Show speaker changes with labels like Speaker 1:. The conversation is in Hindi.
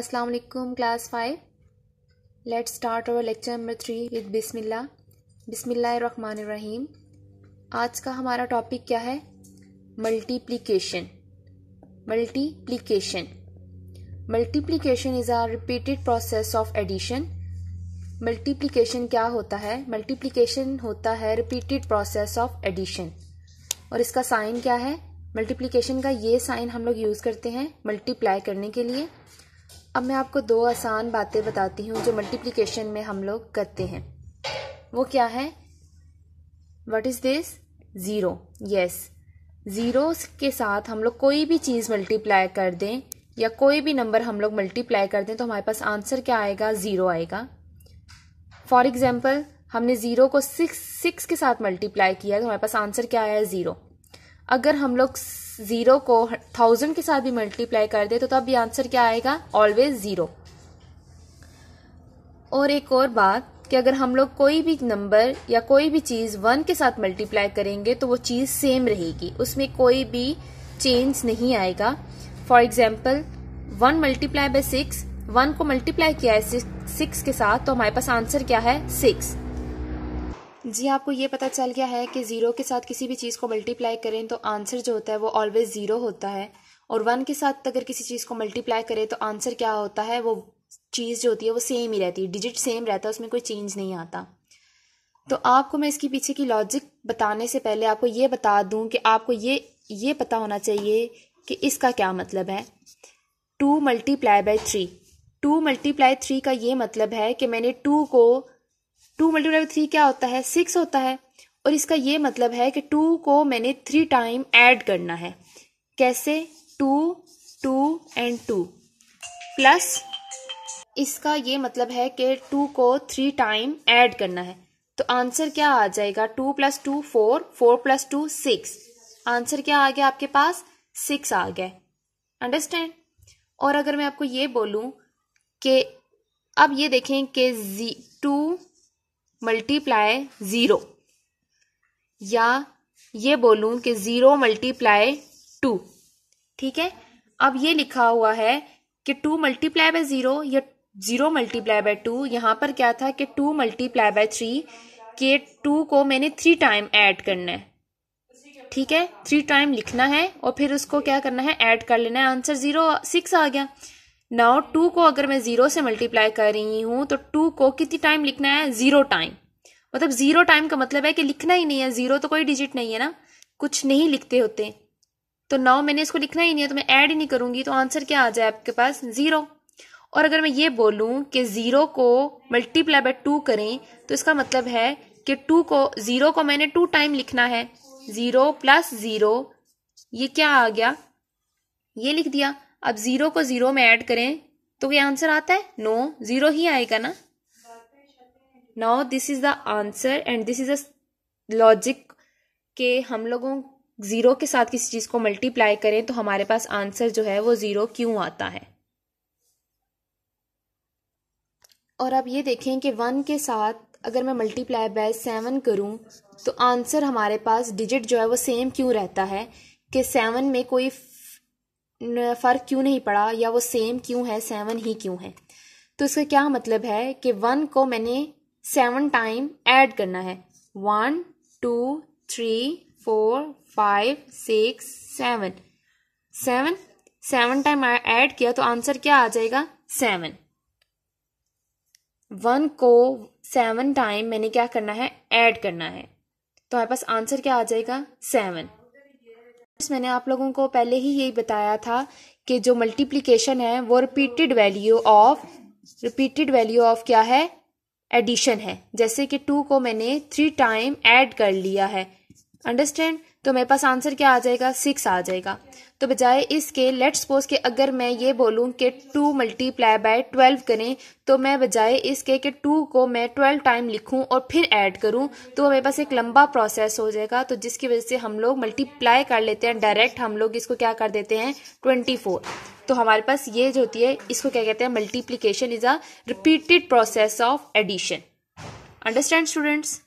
Speaker 1: अस्सलाम वालेकुम class five let start our lecture number three with रहमान रहीम आज का हमारा टॉपिक क्या है multiplication multiplication multiplication is are repeated process of addition multiplication क्या होता है मल्टीप्लिकेशन होता है रिपीटेड प्रोसेस ऑफ एडिशन और इसका साइन क्या है मल्टीप्लिकेशन का ये साइन हम लोग यूज़ करते हैं मल्टीप्लाई करने के लिए अब मैं आपको दो आसान बातें बताती हूँ जो मल्टीप्लिकेशन में हम लोग करते हैं वो क्या है what is this zero yes zero के साथ हम लोग कोई भी चीज़ मल्टीप्लाई कर दें या कोई भी नंबर हम लोग मल्टीप्लाई कर दें तो हमारे पास आंसर क्या आएगा ज़ीरो आएगा फॉर एग्ज़ाम्पल हमने ज़ीरो को सिक्स सिक्स के साथ मल्टीप्लाई किया तो हमारे पास आंसर क्या आया ज़ीरो अगर हम लोग ज़ीरो को थाउजेंड के साथ भी मल्टीप्लाई कर दे तो तब ये आंसर क्या आएगा ऑलवेज ज़ीरो और एक और बात कि अगर हम लोग कोई भी नंबर या कोई भी चीज़ वन के साथ मल्टीप्लाई करेंगे तो वो चीज़ सेम रहेगी उसमें कोई भी चेंज नहीं आएगा for example one multiply by six one को मल्टीप्लाई किया है सिक्स के साथ तो हमारे पास आंसर क्या है सिक्स जी आपको ये पता चल गया है कि ज़ीरो के साथ किसी भी चीज़ को मल्टीप्लाई करें तो आंसर जो होता है वो ऑलवेज ज़ीरो होता है और वन के साथ अगर किसी चीज़ को मल्टीप्लाई करें तो आंसर क्या होता है वो चीज़ जो होती है वो सेम ही रहती है डिजिट सेम रहता है उसमें कोई चेंज नहीं आता तो आपको मैं इसके पीछे की लॉजिक बताने से पहले आपको ये बता दूँ कि आपको ये ये पता होना चाहिए कि इसका क्या मतलब है two multiply by three two multiply three का ये मतलब है कि मैंने टू को टू मल्टीप्लाई थ्री क्या होता है सिक्स होता है और इसका ये मतलब है कि टू को मैंने थ्री टाइम ऐड करना है कैसे two two and two plus इसका ये मतलब है कि टू को थ्री टाइम ऐड करना है तो आंसर क्या आ जाएगा two plus two four four plus two six answer क्या आ गया आपके पास सिक्स आ गया अंडरस्टैंड और अगर मैं आपको ये बोलूं कि अब ये देखें कि जी टू मल्टीप्लाई ज़ीरो या ये बोलूँ कि ज़ीरो मल्टीप्लाई टू ठीक है अब ये लिखा हुआ है कि टू मल्टीप्लाई बाय ज़ीरो या ज़ीरो मल्टीप्लाई बाय टू यहाँ पर क्या था कि टू मल्टीप्लाई बाय थ्री के टू को मैंने थ्री टाइम ऐड करना है ठीक है थ्री टाइम लिखना है और फिर उसको क्या करना है ऐड कर लेना है आंसर ज़ीरो सिक्स आ गया नाउ टू को अगर मैं ज़ीरो से मल्टीप्लाई कर रही हूँ तो टू को कितनी टाइम लिखना है ज़ीरो टाइम मतलब ज़ीरो टाइम का मतलब है कि लिखना ही नहीं है ज़ीरो तो कोई डिजिट नहीं है ना कुछ नहीं लिखते होते तो नाउ मैंने इसको लिखना ही नहीं है तो मैं ऐड ही नहीं करूंगी तो आंसर क्या आ जाए आपके पास ज़ीरो और अगर मैं ये बोलूँ कि ज़ीरो को मल्टीप्लाई बाय टू करें तो इसका मतलब है कि टू को ज़ीरो को मैंने टू टाइम लिखना है ज़ीरो प्लस ज़ीरो ये क्या आ गया ये लिख दिया अब ज़ीरो को ज़ीरो में ऐड करें तो क्या आंसर आता है नो no, ज़ीरो ही आएगा ना now this is the answer and this is a logic के हम लोगों ज़ीरो के साथ किसी चीज़ को मल्टीप्लाई करें तो हमारे पास आंसर जो है वो ज़ीरो क्यों आता है और अब ये देखें कि वन के साथ अगर मैं मल्टीप्लाई बाय सेवन करूं तो आंसर हमारे पास डिजिट जो है वो सेम क्यों रहता है कि सेवन में कोई फ़र्क क्यों नहीं पड़ा या वो सेम क्यों है सेवन ही क्यों है तो इसका क्या मतलब है कि वन को मैंने सेवन टाइम ऐड करना है one two three four five six seven seven seven time add किया तो आंसर क्या आ जाएगा सेवन वन को सेवन टाइम मैंने क्या करना है ऐड करना है तो हमारे पास आंसर क्या आ जाएगा सेवन मैंने आप लोगों को पहले ही यही बताया था कि जो मल्टीप्लीकेशन है वो repeated value of repeated value of क्या है एडिशन है जैसे कि टू को मैंने थ्री टाइम ऐड कर लिया है अंडरस्टैंड तो मेरे पास आंसर क्या आ जाएगा सिक्स आ जाएगा तो बजाय इसके लेट सपोज के अगर मैं ये बोलूँ कि टू मल्टीप्लाई बाय ट्वेल्व करें तो मैं बजाय इसके कि टू को मैं ट्वेल्व टाइम लिखूं और फिर ऐड करूँ तो मेरे पास एक लंबा प्रोसेस हो जाएगा तो जिसकी वजह से हम लोग मल्टीप्लाई कर लेते हैं डायरेक्ट हम लोग इसको क्या कर देते हैं ट्वेंटी फोर तो हमारे पास ये जो होती है इसको क्या कहते हैं multiplication is a repeated process of addition understand students